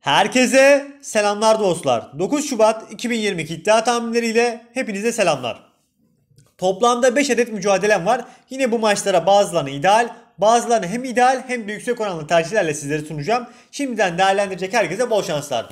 Herkese selamlar dostlar. 9 Şubat 2022 iddia tahminleriyle hepinize selamlar. Toplamda 5 adet mücadelem var. Yine bu maçlara bazılarını ideal, bazılarını hem ideal hem de yüksek oranlı tercihlerle sizlere sunacağım. Şimdiden değerlendirecek herkese bol şanslar.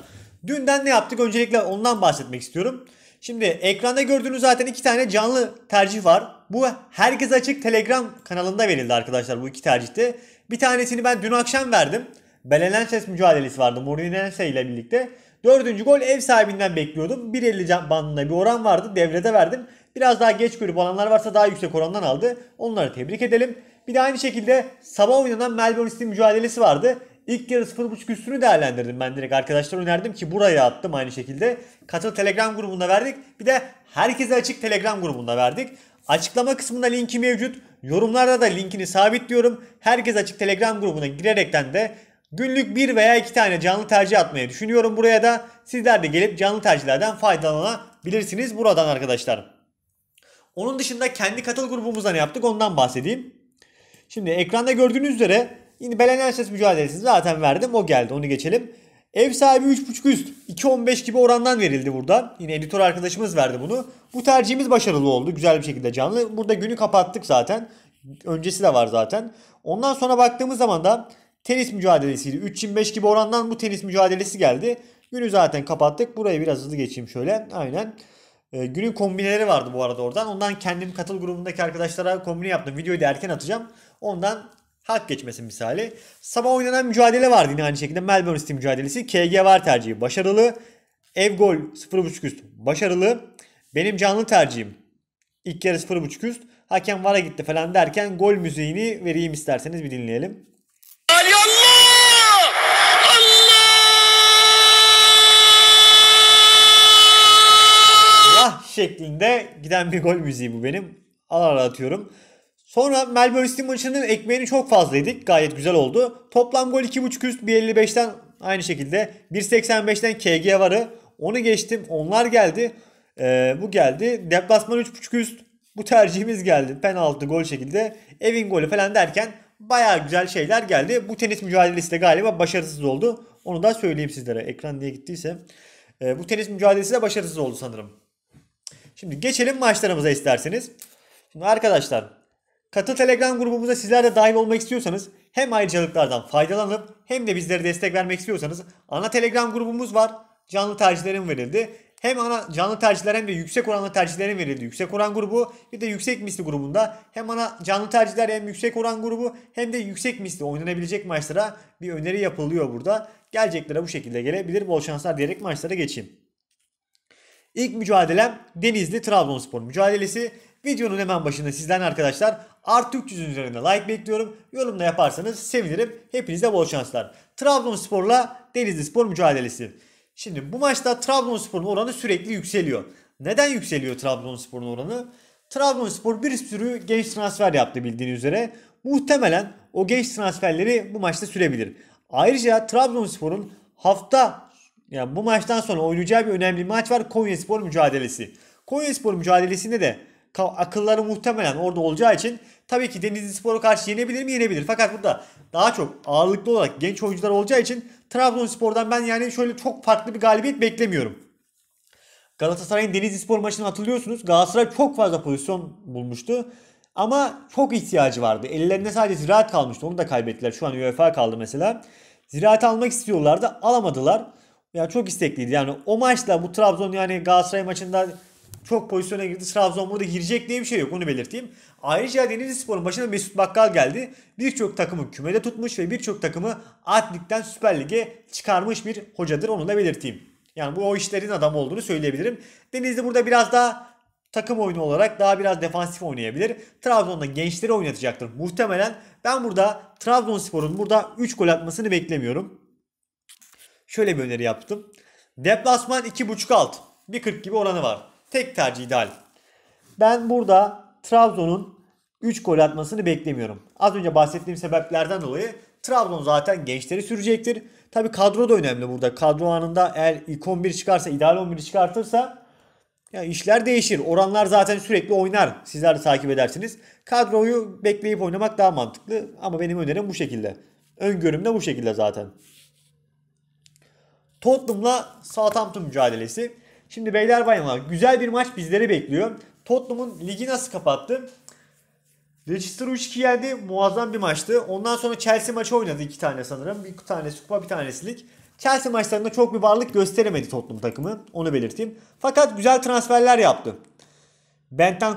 Dünden ne yaptık? Öncelikle ondan bahsetmek istiyorum. Şimdi ekranda gördüğünüz zaten iki tane canlı tercih var. Bu herkes açık Telegram kanalında verildi arkadaşlar bu iki tercihte. Bir tanesini ben dün akşam verdim. Belenenses mücadelesi vardı Morinense ile birlikte. Dördüncü gol ev sahibinden bekliyordum. 1.50 bandında bir oran vardı. Devrede verdim. Biraz daha geç görüp alanlar varsa daha yüksek orandan aldı. Onları tebrik edelim. Bir de aynı şekilde sabah oynanan Melbourne City mücadelesi vardı. İlk yarı 0.5 üstünü değerlendirdim ben direkt. Arkadaşlar önerdim ki buraya attım aynı şekilde. Katıl Telegram grubunda verdik. Bir de herkese açık Telegram grubunda verdik. Açıklama kısmında linki mevcut. Yorumlarda da linkini sabitliyorum. Herkes açık Telegram grubuna girerekten de Günlük bir veya iki tane canlı tercih atmayı düşünüyorum buraya da. Sizler de gelip canlı tercihlerden faydalanabilirsiniz buradan arkadaşlar. Onun dışında kendi katıl grubumuzdan yaptık ondan bahsedeyim. Şimdi ekranda gördüğünüz üzere yine belenel ses mücadelesini zaten verdim. O geldi onu geçelim. Ev sahibi 3.5 üst 2.15 gibi orandan verildi burada. Yine editör arkadaşımız verdi bunu. Bu tercihimiz başarılı oldu. Güzel bir şekilde canlı. Burada günü kapattık zaten. Öncesi de var zaten. Ondan sonra baktığımız zaman da tenis mücadelesiydi. 3-25 gibi orandan bu tenis mücadelesi geldi. Günü zaten kapattık. Buraya biraz hızlı geçeyim şöyle. Aynen. E, günün kombineleri vardı bu arada oradan. Ondan kendim katıl grubundaki arkadaşlara kombine yaptım. Videoyu da erken atacağım. Ondan hak geçmesi misali. Sabah oynanan mücadele vardı yine aynı şekilde. Melbourne City mücadelesi. KG var tercihi başarılı. Ev gol 0.5 üst başarılı. Benim canlı tercihim ilk yarı 0.5 üst. Hakem vara gitti falan derken gol müziğini vereyim isterseniz bir dinleyelim. Ali Allah! Allah! Allah şeklinde giden bir gol müziği bu benim. Ara atıyorum. Sonra Melbourne City maçının ekmeğini çok fazla yedik. Gayet güzel oldu. Toplam gol 2.5 üst 1.55'ten aynı şekilde 1.85'ten KG varı. Onu geçtim. Onlar geldi. Ee, bu geldi. Deplasman 3.5 üst. Bu tercihimiz geldi. Penaltı gol şekilde. Evin golü falan derken baya güzel şeyler geldi. Bu tenis mücadelesi de galiba başarısız oldu. Onu da söyleyeyim sizlere. Ekran diye gittiyse. E, bu tenis mücadelesi de başarısız oldu sanırım. Şimdi geçelim maçlarımıza isterseniz. Şimdi arkadaşlar katıl Telegram grubumuza sizler de dahil olmak istiyorsanız hem ayrıcalıklardan faydalanıp hem de bizlere destek vermek istiyorsanız ana Telegram grubumuz var. Canlı tercihlerim verildi hem ana canlı tercihler hem de yüksek oranlı tercihlerin verildi. Yüksek oran grubu bir de yüksek misli grubunda hem ana canlı tercihler hem yüksek oran grubu hem de yüksek misli oynanabilecek maçlara bir öneri yapılıyor burada. Geleceklere bu şekilde gelebilir. Bol şanslar diyerek maçlara geçeyim. İlk mücadelem Denizli Trabzonspor mücadelesi. Videonun hemen başında sizden arkadaşlar artık yüzün üzerinde like bekliyorum. Yorumda yaparsanız sevinirim. Hepinize bol şanslar. Trabzonspor'la Denizli Spor mücadelesi. Şimdi bu maçta Trabzonspor'un oranı sürekli yükseliyor. Neden yükseliyor Trabzonspor'un oranı? Trabzonspor bir sürü genç transfer yaptı bildiğiniz üzere. Muhtemelen o genç transferleri bu maçta sürebilir. Ayrıca Trabzonspor'un hafta yani bu maçtan sonra oynayacağı bir önemli maç var Konyaspor mücadelesi. Konyaspor mücadelesinde de akılları muhtemelen orada olacağı için tabii ki Denizli Spor'a karşı yenebilir mi? Yenebilir. Fakat burada daha çok ağırlıklı olarak genç oyuncular olacağı için Trabzonspor'dan ben yani şöyle çok farklı bir galibiyet beklemiyorum. Galatasaray'ın spor maçını hatırlıyorsunuz. Galatasaray çok fazla pozisyon bulmuştu. Ama çok ihtiyacı vardı. Ellerinde sadece ziraat kalmıştı. Onu da kaybettiler. Şu an UEFA kaldı mesela. Ziraat almak istiyorlardı. Alamadılar. Ya çok istekliydi. Yani o maçla bu Trabzon yani Galatasaray maçında çok pozisyona girdi. Trabzon burada girecek diye bir şey yok onu belirteyim. Ayrıca Denizli Spor'un başına Mesut Bakkal geldi. Birçok takımı kümede tutmuş ve birçok takımı Atlik'ten Süper Lig'e çıkarmış bir hocadır onu da belirteyim. Yani bu o işlerin adamı olduğunu söyleyebilirim. Denizli burada biraz daha takım oyunu olarak daha biraz defansif oynayabilir. Trabzon'da gençleri oynatacaktır muhtemelen. Ben burada Trabzonspor'un burada 3 gol atmasını beklemiyorum. Şöyle bir öneri yaptım. Deplasman 2.5 alt. 1.40 gibi oranı var. Tek tercih ideal. Ben burada Trabzon'un 3 gol atmasını beklemiyorum. Az önce bahsettiğim sebeplerden dolayı Trabzon zaten gençleri sürecektir. Tabi kadro da önemli burada. Kadro anında eğer ilk 11 çıkarsa, ideal 11 çıkartırsa ya işler değişir. Oranlar zaten sürekli oynar. Sizler de takip edersiniz. Kadroyu bekleyip oynamak daha mantıklı. Ama benim önerim bu şekilde. Öngörüm de bu şekilde zaten. Tottenham'la Southampton mücadelesi. Şimdi beyler bayanlar güzel bir maç bizleri bekliyor. Tottenham'ın ligi nasıl kapattı? Leicester 3-2 geldi, Muazzam bir maçtı. Ondan sonra Chelsea maçı oynadı iki tane sanırım. Bir tanesi kupa bir tanesi lig. Chelsea maçlarında çok bir varlık gösteremedi Tottenham takımı. Onu belirteyim. Fakat güzel transferler yaptı.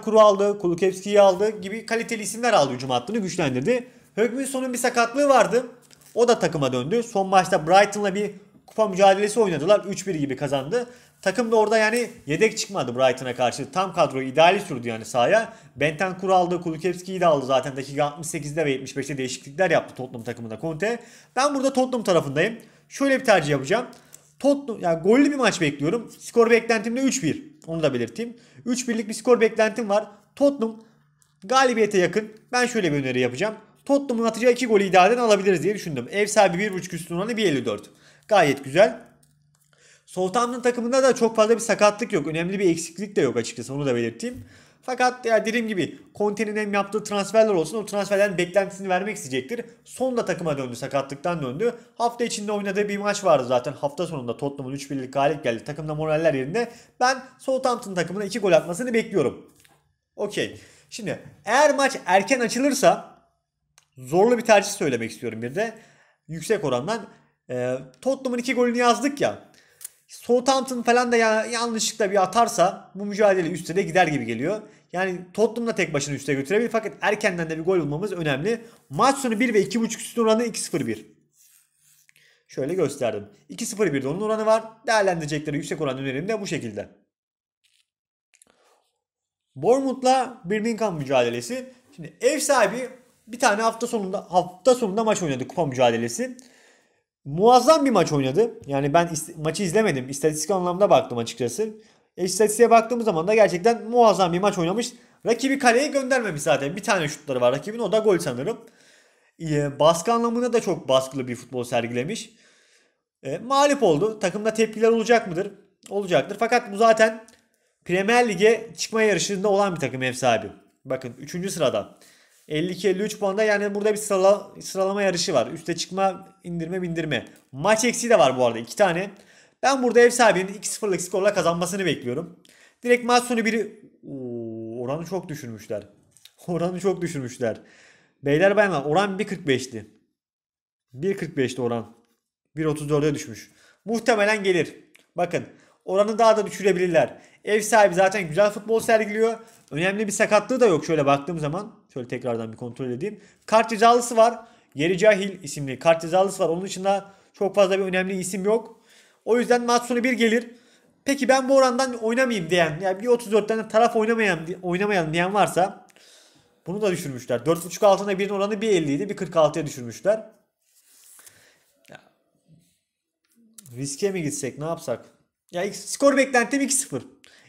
kuru aldı, Kulukevski'yi aldı gibi kaliteli isimler aldı hücum hattını güçlendirdi. Högminson'un bir sakatlığı vardı. O da takıma döndü. Son maçta Brighton'la bir kupa mücadelesi oynadılar. 3-1 gibi kazandı. Takım da orada yani yedek çıkmadı Brighton'a karşı. Tam kadroyu ideali sürdü yani sahaya. Bentancur aldı, Kulikevski'yi de aldı zaten. Dakika 68'de ve 75'te değişiklikler yaptı Tottenham takımında Conte. Ben burada Tottenham tarafındayım. Şöyle bir tercih yapacağım. Tottenham, yani gollü bir maç bekliyorum. Skor beklentim de 3-1. Onu da belirteyim. 3-1'lik bir skor beklentim var. Tottenham galibiyete yakın. Ben şöyle bir öneri yapacağım. Tottenham'ın atacağı 2 golü idareden alabiliriz diye düşündüm. Ev sahibi 1.5 üstün 1.54. Gayet güzel. Southampton takımında da çok fazla bir sakatlık yok. Önemli bir eksiklik de yok açıkçası onu da belirteyim. Fakat ya dediğim gibi Conte'nin hem yaptığı transferler olsun o transferlerin beklentisini vermek isteyecektir. Son da takıma döndü sakatlıktan döndü. Hafta içinde oynadığı bir maç vardı zaten hafta sonunda Tottenham'ın 3-1'lik galip geldi. Takımda moraller yerinde. Ben Southampton takımına 2 gol atmasını bekliyorum. Okey. Şimdi eğer maç erken açılırsa zorlu bir tercih söylemek istiyorum bir de. Yüksek orandan e, Tottenham'ın iki golünü yazdık ya. Southampton falan da ya, yanlışlıkla bir atarsa bu mücadele üste de gider gibi geliyor. Yani Tottenham da tek başına üste götürebilir fakat erkenden de bir gol bulmamız önemli. Maç sonu 1 ve 2.5 üstün oranı 2-0-1. Şöyle gösterdim. 2-0-1'de onun oranı var. Değerlendirecekleri yüksek oran önerim de bu şekilde. Bournemouth'la Birmingham mücadelesi. Şimdi ev sahibi bir tane hafta sonunda hafta sonunda maç oynadı kupa mücadelesi. Muazzam bir maç oynadı. Yani ben is- maçı izlemedim. İstatistik anlamda baktım açıkçası. E, istatistiğe baktığımız zaman da gerçekten muazzam bir maç oynamış. Rakibi kaleye göndermemiş zaten. Bir tane şutları var rakibin. O da gol sanırım. E, baskı anlamında da çok baskılı bir futbol sergilemiş. E, mağlup oldu. Takımda tepkiler olacak mıdır? Olacaktır. Fakat bu zaten Premier Lig'e çıkma yarışında olan bir takım ev sahibi. Bakın 3. sırada. 52-53 puanda yani burada bir sırala, sıralama yarışı var. Üste çıkma, indirme, bindirme. Maç eksiği de var bu arada iki tane. Ben burada ev sahibinin 2-0'lık skorla kazanmasını bekliyorum. Direkt maç sonu biri... Oo, oranı çok düşürmüşler. Oranı çok düşürmüşler. Beyler bayanlar oran 1.45'ti. 1.45'ti oran. 1.34'e düşmüş. Muhtemelen gelir. Bakın oranı daha da düşürebilirler. Ev sahibi zaten güzel futbol sergiliyor. Önemli bir sakatlığı da yok şöyle baktığım zaman. Şöyle tekrardan bir kontrol edeyim. Kart cezalısı var. Yeri Cahil isimli kart cezalısı var. Onun dışında çok fazla bir önemli isim yok. O yüzden maç sonu bir gelir. Peki ben bu orandan oynamayayım diyen, yani bir 34'ten taraf oynamayan, oynamayalım diyen varsa bunu da düşürmüşler. 4.5 altında birin oranı 1.50 idi. 1.46'ya düşürmüşler. Ya. Riske mi gitsek ne yapsak? Ya skor beklentim 2-0.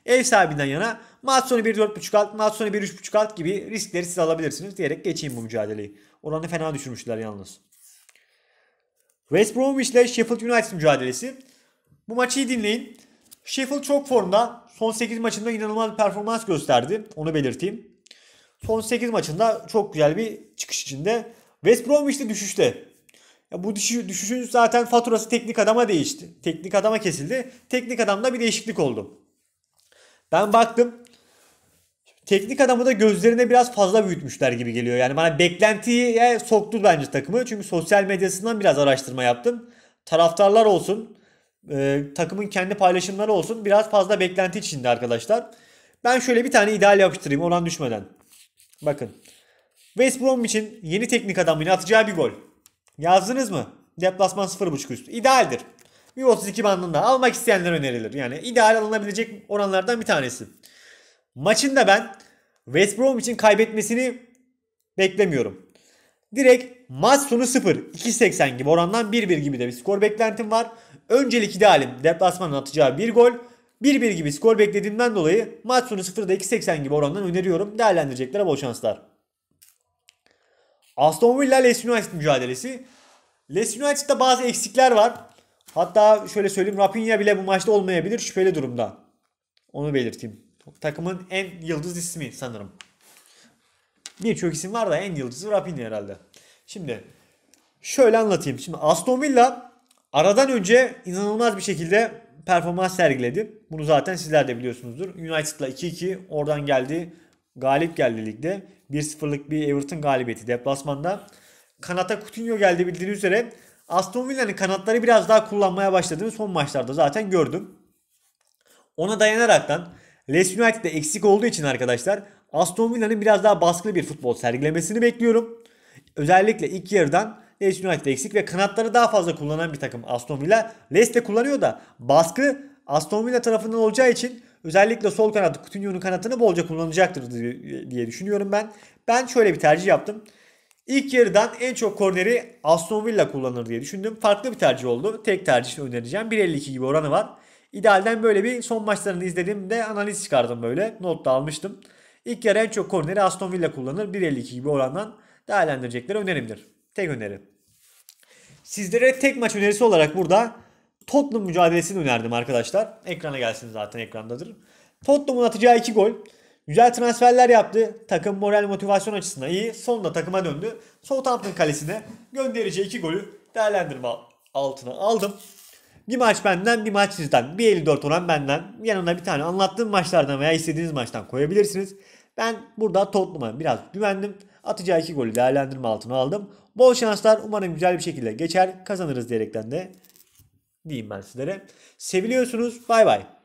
Ev sahibinden yana maç sonu 1-4.5 alt, maç sonu 1-3.5 alt gibi riskleri siz alabilirsiniz diyerek geçeyim bu mücadeleyi. Oranı fena düşürmüşler yalnız. West Bromwich ile Sheffield United mücadelesi. Bu maçı iyi dinleyin. Sheffield çok formda. Son 8 maçında inanılmaz bir performans gösterdi. Onu belirteyim. Son 8 maçında çok güzel bir çıkış içinde. West Bromwich de düşüşte. Ya bu düşüşün zaten faturası teknik adama değişti. Teknik adama kesildi. Teknik adamda bir değişiklik oldu. Ben baktım teknik adamı da gözlerine biraz fazla büyütmüşler gibi geliyor. Yani bana beklentiye soktu bence takımı. Çünkü sosyal medyasından biraz araştırma yaptım. Taraftarlar olsun, e, takımın kendi paylaşımları olsun biraz fazla beklenti içinde arkadaşlar. Ben şöyle bir tane ideal yapıştırayım olan düşmeden. Bakın. West Brom için yeni teknik adamın atacağı bir gol. Yazdınız mı? Deplasman 0.5 üstü. İdealdir. Mi 32 bandında almak isteyenler önerilir. Yani ideal alınabilecek oranlardan bir tanesi. Maçında ben West Brom için kaybetmesini beklemiyorum. Direkt maç sonu 0. 2.80 gibi orandan 1-1 gibi de bir skor beklentim var. Öncelik idealim deplasmanın atacağı bir gol. 1-1 gibi skor beklediğimden dolayı maç sonu 0'da 2.80 gibi orandan öneriyorum. Değerlendireceklere bol şanslar. Aston Villa Leicester United mücadelesi. Leicester United'da bazı eksikler var. Hatta şöyle söyleyeyim Rafinha bile bu maçta olmayabilir şüpheli durumda. Onu belirteyim. Takımın en yıldız ismi sanırım. Birçok isim var da en yıldızı Rafinha herhalde. Şimdi şöyle anlatayım. Şimdi Aston Villa aradan önce inanılmaz bir şekilde performans sergiledi. Bunu zaten sizler de biliyorsunuzdur. United'la 2-2 oradan geldi. Galip geldi ligde. 1-0'lık bir Everton galibiyeti deplasmanda. Kanata Coutinho geldi bildiğiniz üzere. Aston Villa'nın kanatları biraz daha kullanmaya başladığını son maçlarda zaten gördüm. Ona dayanaraktan Leeds United'de eksik olduğu için arkadaşlar Aston Villa'nın biraz daha baskılı bir futbol sergilemesini bekliyorum. Özellikle ilk yarıdan Leeds United eksik ve kanatları daha fazla kullanan bir takım Aston Villa. Leeds kullanıyor da baskı Aston Villa tarafından olacağı için özellikle sol kanat Coutinho'nun kanatını bolca kullanacaktır diye düşünüyorum ben. Ben şöyle bir tercih yaptım. İlk yarıdan en çok korneri Aston Villa kullanır diye düşündüm. Farklı bir tercih oldu. Tek tercih önereceğim. 1.52 gibi oranı var. İdealden böyle bir son maçlarını izledim de analiz çıkardım böyle. Not da almıştım. İlk yarı en çok korneri Aston Villa kullanır. 1.52 gibi orandan değerlendirecekleri önerimdir. Tek öneri. Sizlere tek maç önerisi olarak burada Tottenham mücadelesini önerdim arkadaşlar. Ekrana gelsin zaten ekrandadır. Tottenham'ın atacağı 2 gol. Güzel transferler yaptı. Takım moral motivasyon açısından iyi. Sonunda takıma döndü. Southampton kalesine göndereceği iki golü değerlendirme altına aldım. Bir maç benden bir maç sizden. Bir 54 oran benden. Yanına bir tane anlattığım maçlardan veya istediğiniz maçtan koyabilirsiniz. Ben burada Tottenham'a biraz güvendim. Atacağı iki golü değerlendirme altına aldım. Bol şanslar umarım güzel bir şekilde geçer. Kazanırız diyerekten de diyeyim ben sizlere. Seviliyorsunuz. Bay bay.